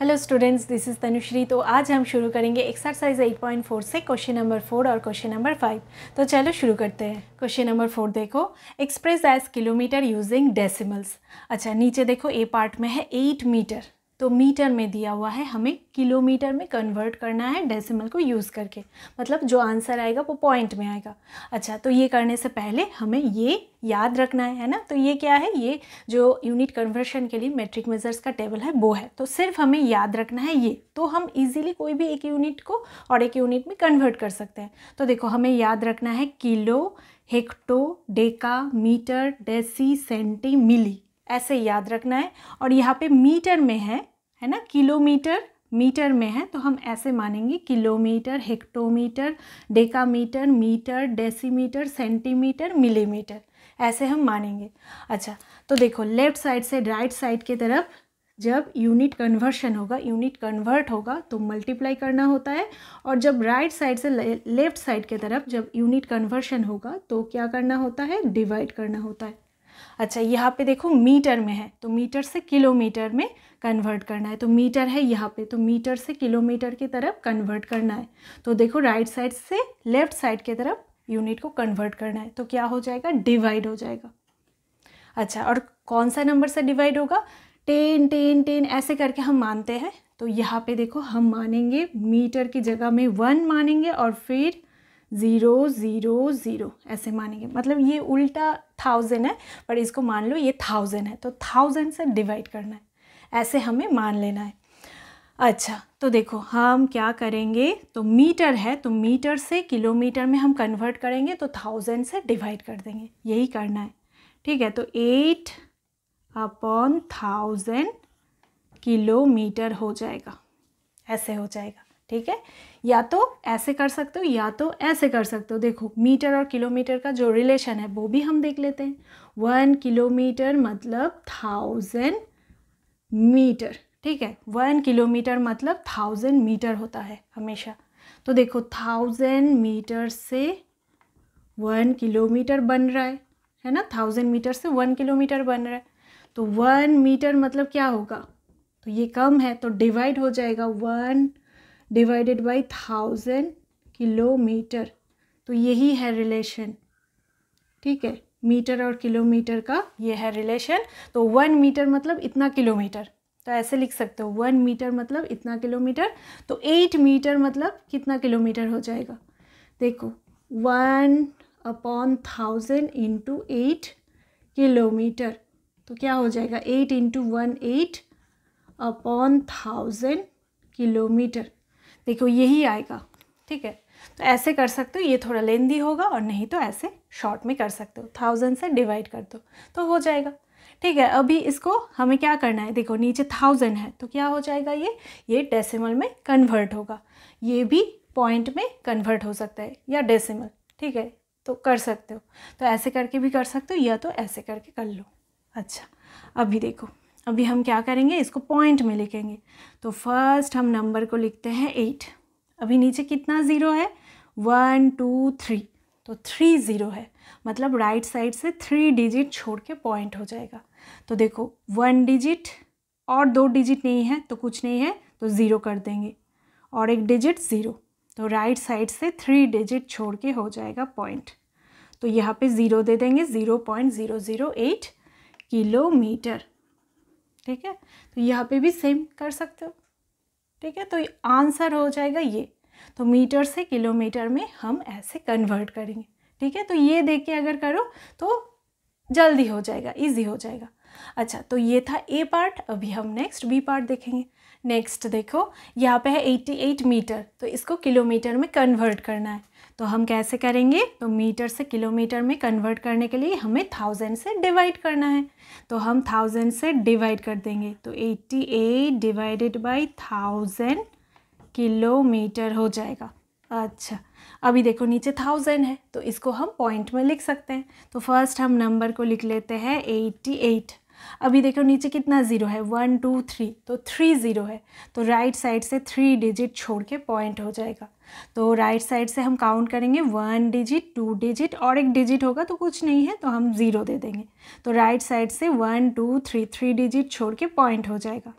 hello students this is Tanushree तो आज हम शुरू करेंगे एक्सरसाइज 8.4 से क्वेश्चन नंबर फोर और क्वेश्चन नंबर फाइव तो चलो शुरू करते हैं क्वेश्चन नंबर फोर देखो express as kilometre using decimals अच्छा नीचे देखो ए पार्ट में है एट मीटर तो मीटर में दिया हुआ है हमें किलोमीटर में कन्वर्ट करना है डेसिमल को यूज़ करके मतलब जो आंसर आएगा वो पॉइंट में आएगा अच्छा तो ये करने से पहले हमें ये याद रखना है है ना तो ये क्या है ये जो यूनिट कन्वर्शन के लिए मेट्रिक मेजर्स का टेबल है वो है तो सिर्फ हमें याद रखना है ये तो हम इजीली कोई भी एक यूनिट को और एक यूनिट में कन्वर्ट कर सकते हैं तो देखो हमें याद रखना है kilo hecto deca metre deci centi milli ऐसे याद रखना है और यहाँ पे मीटर में है है ना किलोमीटर मीटर में है तो हम ऐसे मानेंगे kilometre hectometre decametre metre decimetre centimetre millimetre ऐसे हम मानेंगे अच्छा तो देखो लेफ्ट साइड से राइट साइड की तरफ जब यूनिट कन्वर्शन होगा यूनिट कन्वर्ट होगा तो मल्टीप्लाई करना होता है और जब राइट साइड से लेफ्ट साइड के तरफ जब यूनिट कन्वर्शन होगा तो क्या करना होता है डिवाइड करना होता है अच्छा यहाँ पे देखो मीटर में है तो मीटर से किलोमीटर में कन्वर्ट करना है तो मीटर है यहाँ पे तो मीटर से किलोमीटर की तरफ कन्वर्ट करना है तो देखो राइट साइड से लेफ्ट साइड की तरफ यूनिट को कन्वर्ट करना है तो क्या हो जाएगा डिवाइड हो जाएगा अच्छा और कौन सा नंबर से डिवाइड होगा टेन टेन टेन ऐसे करके हम मानते हैं तो यहाँ पे देखो हम मानेंगे मीटर की जगह में वन मानेंगे और फिर ज़ीरो ज़ीरो ज़ीरो ऐसे मानेंगे मतलब ये उल्टा थाउजेंड है पर इसको मान लो ये थाउजेंड है तो थाउजेंड से डिवाइड करना है ऐसे हमें मान लेना है अच्छा तो देखो हम क्या करेंगे तो मीटर है तो मीटर से किलोमीटर में हम कन्वर्ट करेंगे तो थाउजेंड से डिवाइड कर देंगे यही करना है ठीक है तो एट अपॉन थाउजेंड किलोमीटर हो जाएगा ऐसे हो जाएगा ठीक है या तो ऐसे कर सकते हो या तो ऐसे कर सकते हो देखो मीटर और किलोमीटर का जो रिलेशन है वो भी हम देख लेते हैं वन किलोमीटर मतलब थाउजेंड मीटर ठीक है वन किलोमीटर मतलब थाउजेंड मीटर होता है हमेशा तो देखो थाउजेंड मीटर से वन किलोमीटर बन रहा है है ना थाउजेंड मीटर से वन किलोमीटर बन रहा है तो वन मीटर मतलब क्या होगा तो ये कम है तो डिवाइड हो जाएगा one divided by thousand kilometre तो यही है रिलेशन ठीक है मीटर और किलोमीटर का ये है रिलेशन तो वन मीटर मतलब इतना किलोमीटर तो ऐसे लिख सकते हो वन मीटर मतलब इतना किलोमीटर तो एट मीटर मतलब कितना किलोमीटर हो जाएगा देखो one upon thousand into eight kilometre तो क्या हो जाएगा eight into one eight upon thousand kilometre देखो यही आएगा ठीक है तो ऐसे कर सकते हो ये थोड़ा लेंदी होगा और नहीं तो ऐसे शॉर्ट में कर सकते हो थाउजेंड से डिवाइड कर दो तो हो जाएगा ठीक है अभी इसको हमें क्या करना है देखो नीचे थाउजेंड है तो क्या हो जाएगा ये ये डेसिमल में कन्वर्ट होगा ये भी पॉइंट में कन्वर्ट हो सकता है या डेसिमल ठीक है तो कर सकते हो तो ऐसे करके भी कर सकते हो या तो ऐसे करके कर लो अच्छा अभी देखो अभी हम क्या करेंगे इसको पॉइंट में लिखेंगे तो फर्स्ट हम नंबर को लिखते हैं एट अभी नीचे कितना ज़ीरो है वन टू थ्री तो थ्री ज़ीरो है मतलब राइट साइड से थ्री डिजिट छोड़ के पॉइंट हो जाएगा तो देखो वन डिजिट और दो डिजिट नहीं है तो कुछ नहीं है तो ज़ीरो कर देंगे और एक डिजिट ज़ीरो तो राइट साइड से थ्री डिजिट छोड़ के हो जाएगा पॉइंट तो यहाँ पे ज़ीरो दे देंगे zero point zero zero eight kilometre ठीक है तो यहाँ पे भी सेम कर सकते हो ठीक है तो आंसर हो जाएगा ये तो मीटर से किलोमीटर में हम ऐसे कन्वर्ट करेंगे ठीक है तो ये देख के अगर करो तो जल्दी हो जाएगा इजी हो जाएगा अच्छा तो ये था ए पार्ट अभी हम नेक्स्ट बी पार्ट देखेंगे नेक्स्ट देखो यहाँ पे है 88 मीटर तो इसको किलोमीटर में कन्वर्ट करना है तो हम कैसे करेंगे तो मीटर से किलोमीटर में कन्वर्ट करने के लिए हमें थाउजेंड से डिवाइड करना है तो हम थाउजेंड से डिवाइड कर देंगे तो 88 डिवाइडेड बाई थाउजेंड किलोमीटर हो जाएगा अच्छा अभी देखो नीचे थाउजेंड है तो इसको हम पॉइंट में लिख सकते हैं तो फर्स्ट हम नंबर को लिख लेते हैं एट्टी एट अभी देखो नीचे कितना ज़ीरो है वन टू थ्री तो थ्री ज़ीरो है तो राइट साइड से थ्री डिजिट छोड़ के पॉइंट हो जाएगा तो राइट साइड से हम काउंट करेंगे वन डिजिट टू डिजिट और एक डिजिट होगा तो कुछ नहीं है तो हम ज़ीरो दे देंगे तो राइट साइड से one two three three digit छोड़ के पॉइंट हो जाएगा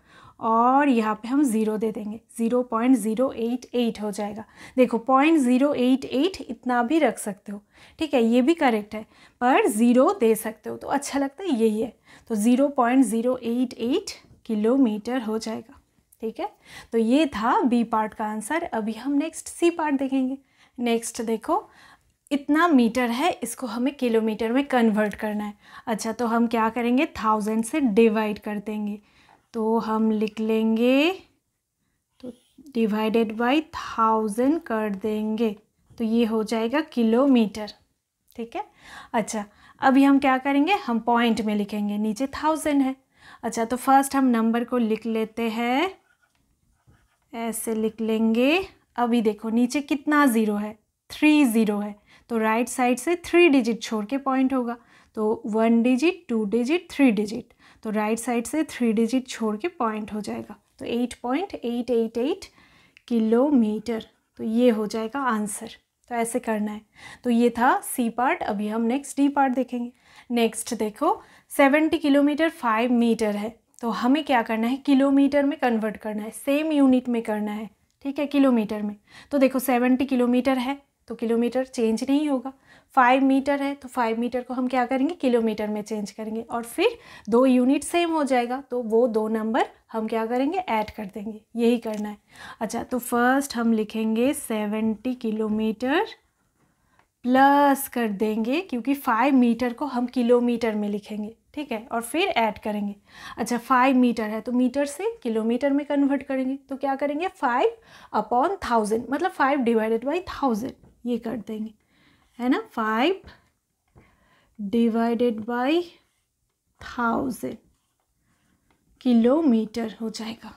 और यहाँ पे हम ज़ीरो दे देंगे zero point zero eight eight हो जाएगा देखो पॉइंट ज़ीरो एट एट इतना भी रख सकते हो ठीक है ये भी करेक्ट है पर ज़ीरो दे सकते हो तो अच्छा लगता है यही है तो zero point zero eight eight kilometre हो जाएगा ठीक है तो ये था बी पार्ट का आंसर अभी हम नेक्स्ट सी पार्ट देखेंगे नेक्स्ट देखो इतना मीटर है इसको हमें किलोमीटर में कन्वर्ट करना है अच्छा तो हम क्या करेंगे थाउजेंड से डिवाइड कर देंगे तो हम लिख लेंगे तो डिवाइडेड बाय थाउजेंड कर देंगे तो ये हो जाएगा किलोमीटर ठीक है अच्छा अभी हम क्या करेंगे हम पॉइंट में लिखेंगे नीचे थाउजेंड है अच्छा तो फर्स्ट हम नंबर को लिख लेते हैं ऐसे लिख लेंगे अभी देखो नीचे कितना ज़ीरो है थ्री ज़ीरो है तो राइट साइड से थ्री डिजिट छोड़ के पॉइंट होगा तो one digit two digit three digit तो राइट साइड से थ्री डिजिट छोड़ के पॉइंट हो जाएगा तो eight point eight eight eight kilometre तो ये हो जाएगा आंसर तो ऐसे करना है तो ये था सी पार्ट अभी हम नेक्स्ट डी पार्ट देखेंगे नेक्स्ट देखो सेवेंटी किलोमीटर फाइव मीटर है तो हमें क्या करना है किलोमीटर में कन्वर्ट करना है सेम यूनिट में करना है ठीक है किलोमीटर में तो देखो सेवेंटी किलोमीटर है तो किलोमीटर चेंज नहीं होगा फाइव मीटर है तो फाइव मीटर को हम क्या करेंगे किलोमीटर में चेंज करेंगे और फिर दो यूनिट सेम हो जाएगा तो वो दो नंबर हम क्या करेंगे ऐड कर देंगे यही करना है अच्छा तो फर्स्ट हम लिखेंगे सेवेंटी किलोमीटर प्लस कर देंगे क्योंकि फाइव मीटर को हम किलोमीटर में लिखेंगे ठीक है और फिर ऐड करेंगे अच्छा फाइव मीटर है तो मीटर से किलोमीटर में कन्वर्ट करेंगे तो क्या करेंगे फाइव अपॉन थाउजेंड मतलब फाइव डिवाइडेड बाई थाउजेंड ये कर देंगे है ना five divided by thousand kilometre हो जाएगा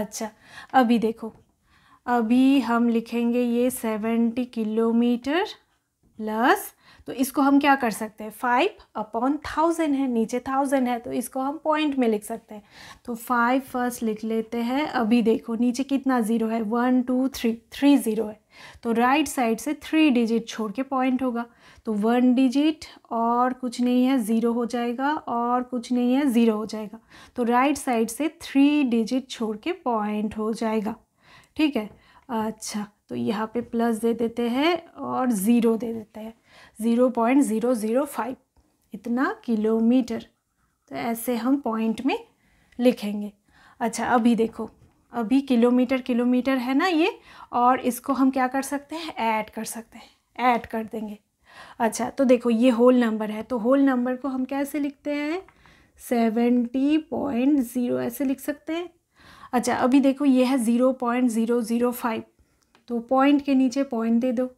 अच्छा अभी देखो अभी हम लिखेंगे ये सेवेंटी किलोमीटर प्लस तो इसको हम क्या कर सकते हैं फाइव अपॉन थाउजेंड है नीचे थाउजेंड है तो इसको हम पॉइंट में लिख सकते हैं तो फाइव फर्स्ट लिख लेते हैं अभी देखो नीचे कितना ज़ीरो है one two three three zero है तो राइट साइड से थ्री डिजिट छोड़ के पॉइंट होगा तो वन डिजिट और कुछ नहीं है ज़ीरो हो जाएगा और कुछ नहीं है ज़ीरो हो जाएगा तो राइट साइड से थ्री डिजिट छोड़ के पॉइंट हो जाएगा ठीक है अच्छा तो यहाँ पे प्लस दे देते हैं और ज़ीरो दे देते हैं 0.005 इतना किलोमीटर तो ऐसे हम पॉइंट में लिखेंगे अच्छा अभी देखो अभी किलोमीटर किलोमीटर है ना ये और इसको हम क्या कर सकते हैं ऐड कर सकते हैं ऐड कर देंगे अच्छा तो देखो ये होल नंबर है तो होल नंबर को हम कैसे लिखते हैं सेवेंटी पॉइंट ज़ीरो ऐसे लिख सकते हैं अच्छा अभी देखो ये है zero point zero zero five तो पॉइंट के नीचे पॉइंट दे दो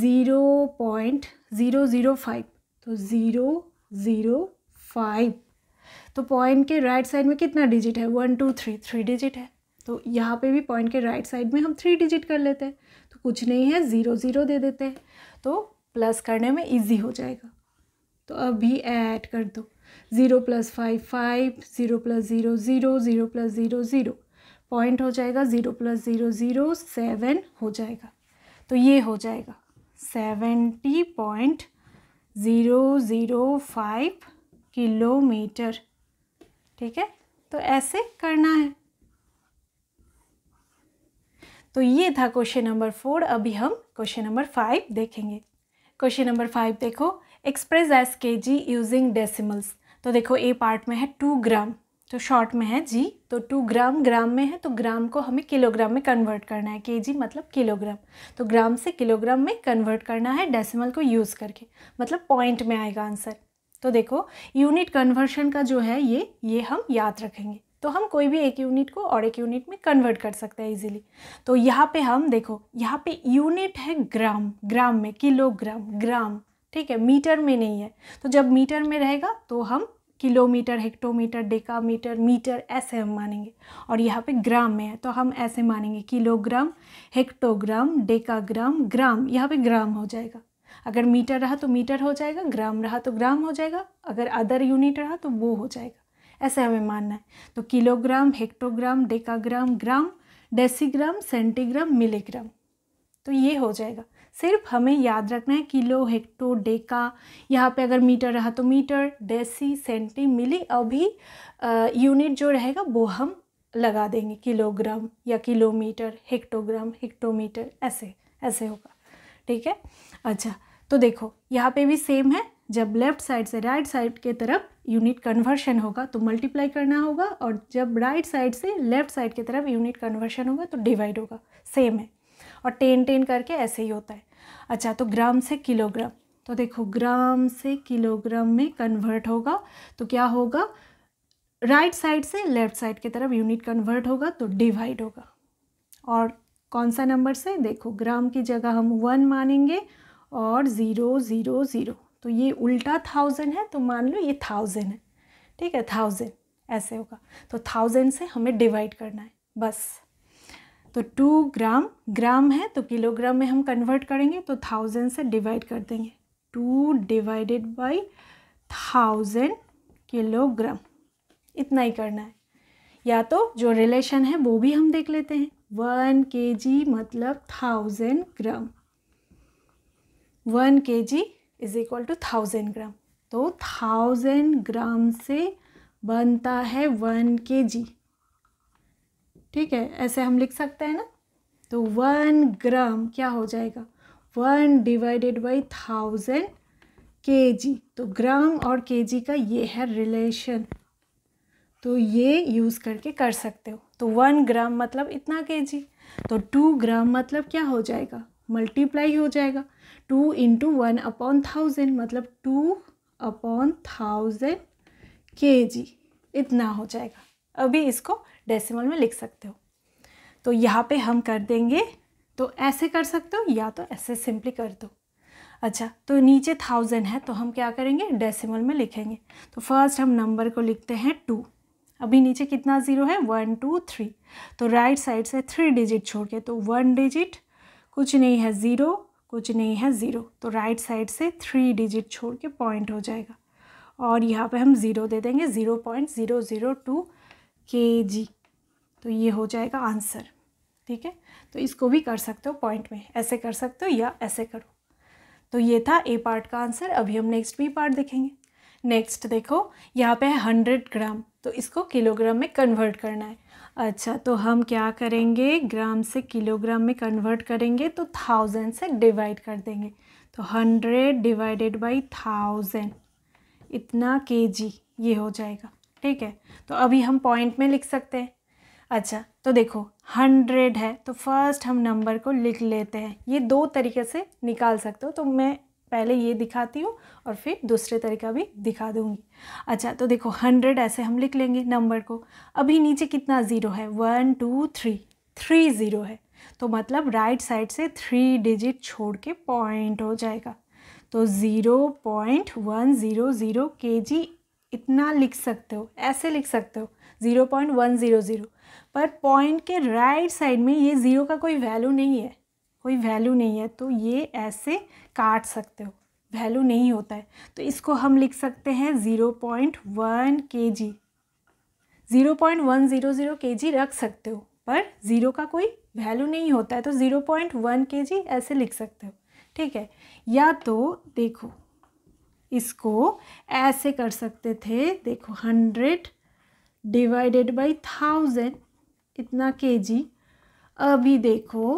zero point zero zero five तो ज़ीरो ज़ीरो फाइव तो पॉइंट के राइट साइड में कितना डिजिट है one two three three digit है तो यहाँ पे भी पॉइंट के राइट साइड में हम थ्री डिजिट कर लेते हैं तो कुछ नहीं है ज़ीरो ज़ीरो दे देते हैं तो प्लस करने में इजी हो जाएगा तो अभी ऐड कर दो zero plus five five zero plus zero zero zero plus zero zero point हो जाएगा zero plus zero zero seven हो जाएगा तो ये हो जाएगा seventy point zero zero five kilometre ठीक है तो ऐसे करना है तो ये था क्वेश्चन नंबर फोर अभी हम क्वेश्चन नंबर फाइव देखेंगे क्वेश्चन नंबर फाइव देखो express as K G using decimals तो देखो ए पार्ट में है टू ग्राम तो शॉर्ट में है जी तो टू ग्राम ग्राम में है तो ग्राम को हमें किलोग्राम में कन्वर्ट करना है के जी मतलब किलोग्राम तो ग्राम से किलोग्राम में कन्वर्ट करना है डेसिमल को यूज़ करके मतलब पॉइंट में आएगा आंसर तो देखो यूनिट कन्वर्शन का जो है ये ये हम याद रखेंगे तो हम कोई भी एक यूनिट को और एक यूनिट में कन्वर्ट कर सकते हैं इजीली तो यहाँ पे हम देखो यहाँ पे यूनिट है ग्राम ग्राम में किलोग्राम ग्राम ठीक है मीटर में नहीं है तो जब मीटर में रहेगा तो हम किलोमीटर हेक्टोमीटर डेकामीटर मीटर ऐसे हम मानेंगे और यहाँ पे ग्राम में है तो हम ऐसे मानेंगे किलोग्राम हेक्टोग्राम डेकाग्राम ग्राम यहाँ पे ग्राम हो जाएगा अगर मीटर रहा तो मीटर हो जाएगा ग्राम रहा तो ग्राम हो जाएगा अगर अदर यूनिट रहा तो वो हो जाएगा ऐसे हमें मानना है तो kilogram hectogram decagram gram decigram centigram milligram तो ये हो जाएगा सिर्फ हमें याद रखना है किलो हेक्टो डेका यहाँ पे अगर मीटर रहा तो मीटर डेसी सेंटी मिली अभी यूनिट जो रहेगा वो हम लगा देंगे किलोग्राम या किलोमीटर हेक्टोग्राम हेक्टोमीटर ऐसे ऐसे होगा ठीक है अच्छा तो देखो यहाँ पे भी सेम है जब लेफ्ट साइड से राइट साइड के तरफ यूनिट कन्वर्शन होगा तो मल्टीप्लाई करना होगा और जब राइट साइड से लेफ्ट साइड की तरफ यूनिट कन्वर्शन होगा तो डिवाइड होगा सेम है और टेन टेन करके ऐसे ही होता है अच्छा तो ग्राम से किलोग्राम तो देखो ग्राम से किलोग्राम में कन्वर्ट होगा तो क्या होगा राइट साइड से लेफ्ट साइड की तरफ यूनिट कन्वर्ट होगा तो डिवाइड होगा और कौन सा नंबर से देखो ग्राम की जगह हम वन मानेंगे और ज़ीरो ज़ीरो ज़ीरो तो ये उल्टा थाउजेंड है तो मान लो ये थाउजेंड है ठीक है थाउजेंड ऐसे होगा तो थाउजेंड से हमें डिवाइड करना है बस तो टू ग्राम ग्राम है तो किलोग्राम में हम कन्वर्ट करेंगे तो थाउजेंड से डिवाइड कर देंगे two divided by thousand kilogram इतना ही करना है या तो जो रिलेशन है वो भी हम देख लेते हैं वन के जी मतलब thousand gram one K G is equal to thousand gram तो थाउजेंड ग्राम से बनता है वन के जी ठीक है ऐसे हम लिख सकते हैं ना तो वन ग्राम क्या हो जाएगा one divided by thousand K G तो ग्राम और के जी का ये है रिलेशन तो ये यूज़ करके कर सकते हो तो वन ग्राम मतलब इतना के जी तो टू ग्राम मतलब क्या हो जाएगा मल्टीप्लाई हो जाएगा two into one upon thousand मतलब two upon thousand K G इतना हो जाएगा अभी इसको डेसिमल में लिख सकते हो तो यहाँ पे हम कर देंगे तो ऐसे कर सकते हो या तो ऐसे सिंपली कर दो अच्छा तो नीचे थाउजेंड है तो हम क्या करेंगे डेसिमल में लिखेंगे तो फर्स्ट हम नंबर को लिखते हैं टू अभी नीचे कितना ज़ीरो है वन टू थ्री तो राइट साइड से थ्री डिजिट छोड़ के तो वन डिजिट कुछ नहीं है ज़ीरो कुछ नहीं है ज़ीरो तो राइट साइड से थ्री डिजिट छोड़ के पॉइंट हो जाएगा और यहाँ पे हम ज़ीरो दे देंगे zero point zero zero two K G तो ये हो जाएगा आंसर ठीक है तो इसको भी कर सकते हो पॉइंट में ऐसे कर सकते हो या ऐसे करो तो ये था ए पार्ट का आंसर अभी हम नेक्स्ट बी पार्ट देखेंगे नेक्स्ट देखो यहाँ पे है हंड्रेड ग्राम तो इसको किलोग्राम में कन्वर्ट करना है अच्छा तो हम क्या करेंगे ग्राम से किलोग्राम में कन्वर्ट करेंगे तो थाउजेंड से डिवाइड कर देंगे तो हंड्रेड डिवाइडेड बाई थाउजेंड इतना के जी ये हो जाएगा ठीक है तो अभी हम पॉइंट में लिख सकते हैं अच्छा तो देखो हंड्रेड है तो फर्स्ट हम नंबर को लिख लेते हैं ये दो तरीके से निकाल सकते हो तो मैं पहले ये दिखाती हूँ और फिर दूसरे तरीका भी दिखा दूँगी अच्छा तो देखो हंड्रेड ऐसे हम लिख लेंगे नंबर को अभी नीचे कितना ज़ीरो है one two three three zero है तो मतलब राइट साइड से थ्री डिजिट छोड़ के पॉइंट हो जाएगा तो zero point one zero zero K G इतना लिख सकते हो ऐसे लिख सकते हो zero point one zero zero पर पॉइंट के राइट right साइड में ये ज़ीरो का कोई वैल्यू नहीं है कोई वैल्यू नहीं है तो ये ऐसे काट सकते हो वैल्यू नहीं होता है तो इसको हम लिख सकते हैं zero point one K G zero point one zero zero K G रख सकते हो पर ज़ीरो का कोई वैल्यू नहीं होता है तो ज़ीरो पॉइंट वन के जी ऐसे लिख सकते हो ठीक है या तो देखो इसको ऐसे कर सकते थे देखो हंड्रेड डिवाइडेड बाई थाउजेंड इतना के जी अभी देखो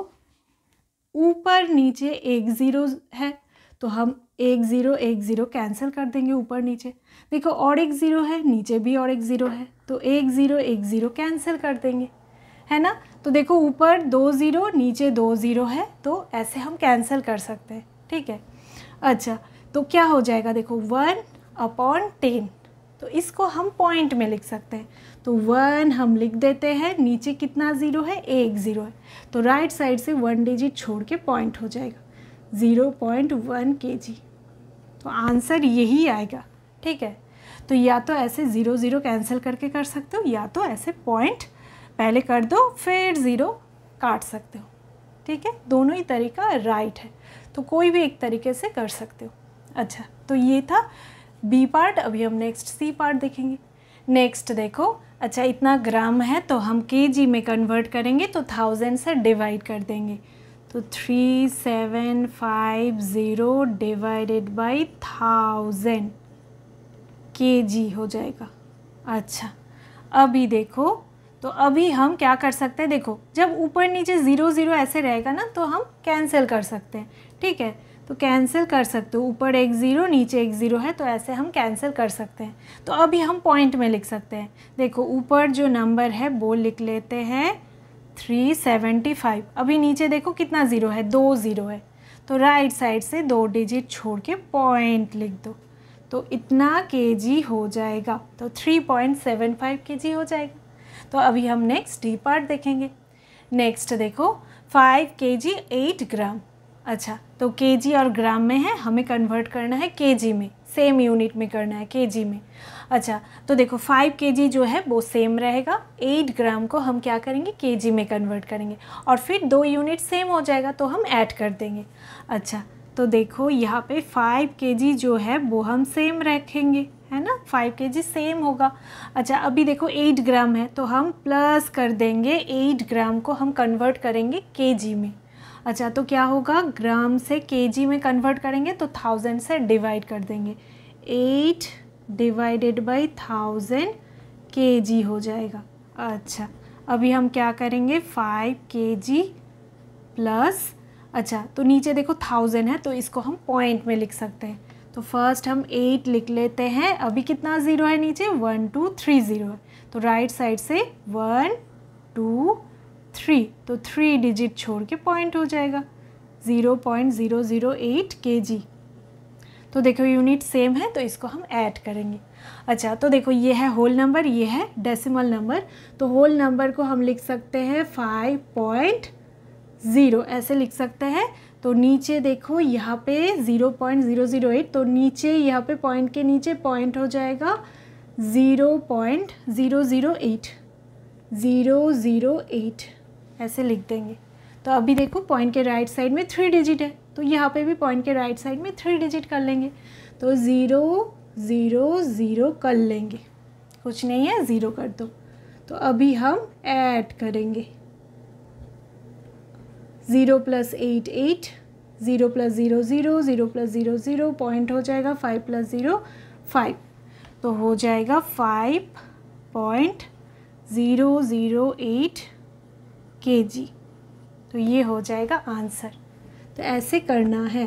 ऊपर नीचे एक ज़ीरो है तो हम एक ज़ीरो एक ज़ीरो कैंसिल कर देंगे ऊपर नीचे देखो और एक ज़ीरो है नीचे भी और एक ज़ीरो है तो एक ज़ीरो एक ज़ीरो कैंसिल कर देंगे है ना तो देखो ऊपर दो ज़ीरो नीचे दो ज़ीरो है तो ऐसे हम कैंसिल कर सकते हैं ठीक है अच्छा तो क्या हो जाएगा देखो वन अपॉन टेन तो इसको हम पॉइंट में लिख सकते हैं तो वन हम लिख देते हैं नीचे कितना ज़ीरो है एक ज़ीरो है तो राइट साइड से वन डिजिट छोड़ के पॉइंट हो जाएगा zero point one K G तो आंसर यही आएगा ठीक है तो या तो ऐसे ज़ीरो ज़ीरो कैंसिल करके कर सकते हो या तो ऐसे पॉइंट पहले कर दो फिर ज़ीरो काट सकते हो ठीक है दोनों ही तरीका राइट है तो कोई भी एक तरीके से कर सकते हो अच्छा तो ये था बी पार्ट अभी हम नेक्स्ट सी पार्ट देखेंगे नेक्स्ट देखो अच्छा इतना ग्राम है तो हम के जी में कन्वर्ट करेंगे तो थाउजेंड से डिवाइड कर देंगे तो three seven five zero divided by thousand K G हो जाएगा अच्छा अभी देखो तो अभी हम क्या कर सकते हैं देखो जब ऊपर नीचे ज़ीरो ज़ीरो ऐसे रहेगा ना तो हम कैंसिल कर सकते हैं ठीक है तो कैंसिल कर सकते हो ऊपर एक ज़ीरो नीचे एक ज़ीरो है तो ऐसे हम कैंसिल कर सकते हैं तो अभी हम पॉइंट में लिख सकते हैं देखो ऊपर जो नंबर है वो लिख लेते हैं थ्री सेवेंटी फाइव अभी नीचे देखो कितना ज़ीरो है दो ज़ीरो है तो राइट साइड से दो डिजिट छोड़ के पॉइंट लिख दो तो इतना के जी हो जाएगा तो three point seven five K G हो जाएगा तो अभी हम नेक्स्ट डी पार्ट देखेंगे नेक्स्ट देखो five K G eight gram अच्छा तो जी और ग्राम में है हमें कन्वर्ट करना है जी में सेम यूनिट में करना है जी में अच्छा तो देखो फाइव जी जो है वो सेम रहेगा एट ग्राम को हम क्या करेंगे जी में कन्वर्ट करेंगे और फिर दो यूनिट सेम हो जाएगा तो हम ऐड कर देंगे अच्छा तो देखो यहाँ पे फाइव के जो है वो हम सेम रखेंगे है ना फाइव के सेम होगा अच्छा अभी देखो एट ग्राम है तो हम प्लस कर देंगे एट ग्राम को हम कन्वर्ट करेंगे के में अच्छा तो क्या होगा ग्राम से केजी में कन्वर्ट करेंगे तो थाउजेंड से डिवाइड कर देंगे eight divided by thousand K G हो जाएगा अच्छा अभी हम क्या करेंगे फाइव के जी प्लस अच्छा तो नीचे देखो थाउजेंड है तो इसको हम पॉइंट में लिख सकते हैं तो फर्स्ट हम एट लिख लेते हैं अभी कितना ज़ीरो है नीचे वन टू थ्री ज़ीरो है तो राइट साइड से वन टू थ्री तो थ्री डिजिट छोड़ के पॉइंट हो जाएगा zero point zero zero eight K G तो देखो यूनिट सेम है तो इसको हम ऐड करेंगे अच्छा तो देखो ये है होल नंबर ये है डेसिमल नंबर तो होल नंबर को हम लिख सकते हैं फाइव पॉइंट ज़ीरो ऐसे लिख सकते हैं तो नीचे देखो यहाँ पे zero point zero zero eight तो नीचे यहाँ पे पॉइंट के नीचे पॉइंट हो जाएगा zero point zero zero eight zero zero eight ऐसे लिख देंगे तो अभी देखो पॉइंट के राइट साइड में थ्री डिजिट है तो यहाँ पे भी पॉइंट के राइट साइड में थ्री डिजिट कर लेंगे तो ज़ीरो ज़ीरो ज़ीरो कर लेंगे कुछ नहीं है ज़ीरो कर दो तो अभी हम ऐड करेंगे zero plus eight eight zero plus zero zero zero plus zero zero point हो जाएगा फाइव प्लस ज़ीरो फाइव तो हो जाएगा five point zero zero eight K G तो ये हो जाएगा आंसर तो ऐसे करना है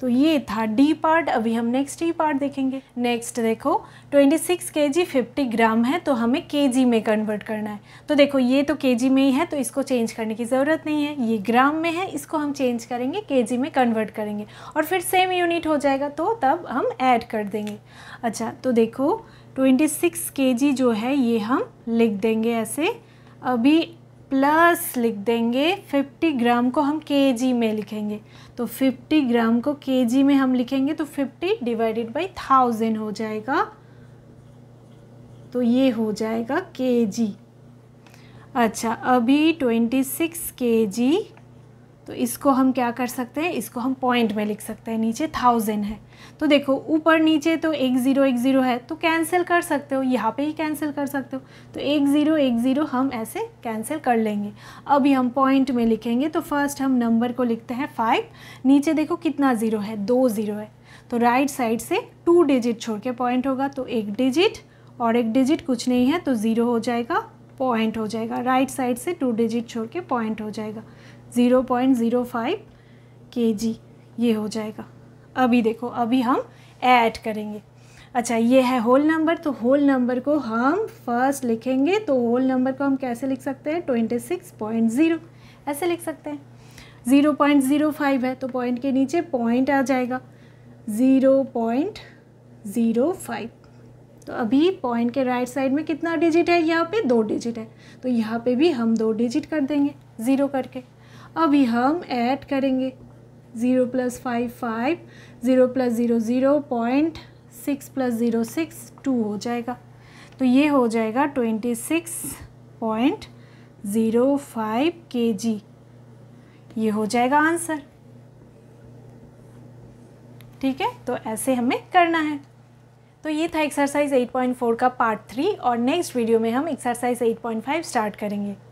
तो ये था डी पार्ट अभी हम नेक्स्ट ई पार्ट देखेंगे नेक्स्ट देखो 26 सिक्स के जी फिफ्टी ग्राम है तो हमें के जी में कन्वर्ट करना है तो देखो ये तो के जी में ही है तो इसको चेंज करने की ज़रूरत नहीं है ये ग्राम में है इसको हम चेंज करेंगे के जी में कन्वर्ट करेंगे और फिर सेम यूनिट हो जाएगा तो तब हम ऐड कर देंगे अच्छा तो देखो ट्वेंटी सिक्स के जी जो है ये हम लिख देंगे ऐसे अभी प्लस लिख देंगे 50 ग्राम को हम के में लिखेंगे तो 50 ग्राम को के में हम लिखेंगे तो 50 डिवाइडेड बाई थाउजेंड हो जाएगा तो ये हो जाएगा के अच्छा अभी 26 के तो इसको हम क्या कर सकते हैं इसको हम पॉइंट में लिख सकते हैं नीचे थाउजेंड है तो देखो ऊपर नीचे तो एक ज़ीरो एक ज़ीरो है तो कैंसिल कर सकते हो यहाँ पे ही कैंसिल कर सकते हो तो एक ज़ीरो एक ज़ीरो हम ऐसे कैंसिल कर लेंगे अभी हम पॉइंट में लिखेंगे तो फर्स्ट हम नंबर को लिखते हैं फाइव नीचे देखो कितना ज़ीरो है दो ज़ीरो है तो राइट साइड से टू डिजिट छोड़ के पॉइंट होगा तो एक डिजिट और एक डिजिट कुछ नहीं है तो ज़ीरो हो जाएगा पॉइंट हो जाएगा राइट साइड से टू डिजिट छोड़ के पॉइंट हो जाएगा zero point zero five K G ये हो जाएगा अभी देखो अभी हम ऐड करेंगे अच्छा ये है होल नंबर तो होल नंबर को हम फर्स्ट लिखेंगे तो होल नंबर को हम कैसे लिख सकते हैं ट्वेंटी सिक्स पॉइंट ज़ीरो ऐसे लिख सकते हैं ज़ीरो पॉइंट ज़ीरो फाइव है तो पॉइंट के नीचे पॉइंट आ जाएगा ज़ीरो पॉइंट ज़ीरो फाइव तो अभी पॉइंट के राइट साइड में कितना डिजिट है यहाँ पे दो डिजिट है तो यहाँ पे भी हम दो डिजिट कर देंगे ज़ीरो करके अभी हम ऐड करेंगे zero plus five five zero plus zero zero point six plus zero six two हो जाएगा तो ये हो जाएगा twenty six point zero five K G ये हो जाएगा आंसर ठीक है तो ऐसे हमें करना है तो ये था एक्सरसाइज 8.4 का पार्ट थ्री और नेक्स्ट वीडियो में हम एक्सरसाइज 8.5 स्टार्ट करेंगे